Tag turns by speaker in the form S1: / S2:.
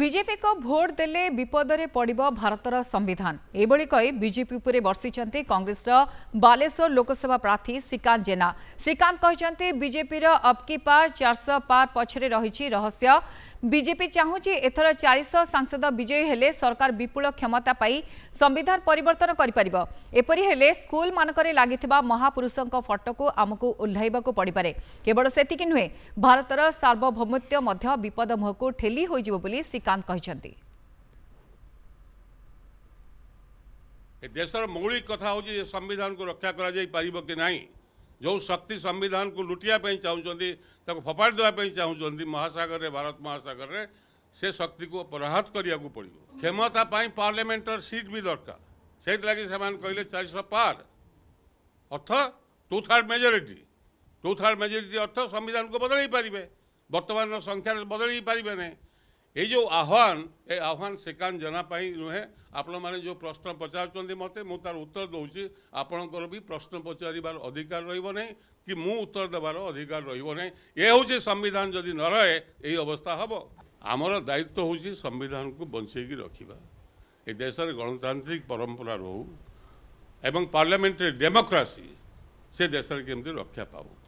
S1: ବିଜେପିକୁ ଭୋଟ ଦେଲେ ବିପଦରେ ପଡ଼ିବ ଭାରତର ସମ୍ବିଧାନ ଏଭଳି କହି ବିଜେପି ଉପରେ ବର୍ଷିଛନ୍ତି କଂଗ୍ରେସର ବାଲେଶ୍ୱର ଲୋକସଭା ପ୍ରାର୍ଥୀ ଶ୍ରୀକାନ୍ତ ଜେନା ଶ୍ରୀକାନ୍ତ କହିଛନ୍ତି ବିଜେପିର ଅବକି ପାର ଚାରିଶହ ପାର ପଛରେ ରହିଛି ରହସ୍ୟ ବିଜେପି ଚାହୁଁଛି ଏଥର ଚାରିଶହ ସାଂସଦ ବିଜୟୀ ହେଲେ ସରକାର ବିପୁଳ କ୍ଷମତା ପାଇ ସମ୍ବିଧାନ ପରିବର୍ତ୍ତନ କରିପାରିବ ଏପରି ହେଲେ ସ୍କୁଲମାନଙ୍କରେ ଲାଗିଥିବା ମହାପୁରୁଷଙ୍କ ଫଟୋକୁ ଆମକୁ ଓହ୍ଲାଇବାକୁ ପଡ଼ିପାରେ କେବଳ ସେତିକି ନୁହେଁ ଭାରତର ସାର୍ବଭୌମତ୍ୱ ମଧ୍ୟ ବିପଦ ମୁହଁକୁ ଠେଲି ହୋଇଯିବ ବୋଲି ଶ୍ରୀ श्रीकांत
S2: देशर मौलिक कथ हूँ संविधान को रक्षा करा कि ना जो शक्ति संविधान को लुटिया चाहूँ फोपाड़ देवाप चाहूँ महासागर में भारत महासागर में से शक्ति को प्रहत करने पड़ो क्षमता पार्लियामेंटर सीट भी दरकार से लगे कहले चार पार अर्थ two third majority two third majority अर्थ संविधान को बदल पारे बर्तमान संख्या बदल पारे ना ଏ ଯେଉଁ ଆହ୍ୱାନ ଏ ଆହ୍ୱାନ ଶ୍ରୀକାନ୍ତ ଜେନା ପାଇଁ ନୁହେଁ ଆପଣମାନେ ଯେଉଁ ପ୍ରଶ୍ନ ପଚାରୁଛନ୍ତି ମୋତେ ମୁଁ ତା'ର ଉତ୍ତର ଦେଉଛି ଆପଣଙ୍କର ବି ପ୍ରଶ୍ନ ପଚାରିବାର ଅଧିକାର ରହିବ ନାହିଁ କି ମୁଁ ଉତ୍ତର ଦେବାର ଅଧିକାର ରହିବ ନାହିଁ ଏ ହେଉଛି ସମ୍ବିଧାନ ଯଦି ନ ରହେ ଏହି ଅବସ୍ଥା ହେବ ଆମର ଦାୟିତ୍ୱ ହେଉଛି ସମ୍ବିଧାନକୁ ବଞ୍ଚେଇକି ରଖିବା ଏ ଦେଶରେ ଗଣତାନ୍ତ୍ରିକ ପରମ୍ପରା ରହୁ ଏବଂ ପାର୍ଲାମେଣ୍ଟାରୀ ଡେମୋକ୍ରାସି ସେ ଦେଶରେ କେମିତି ରକ୍ଷା ପାଉ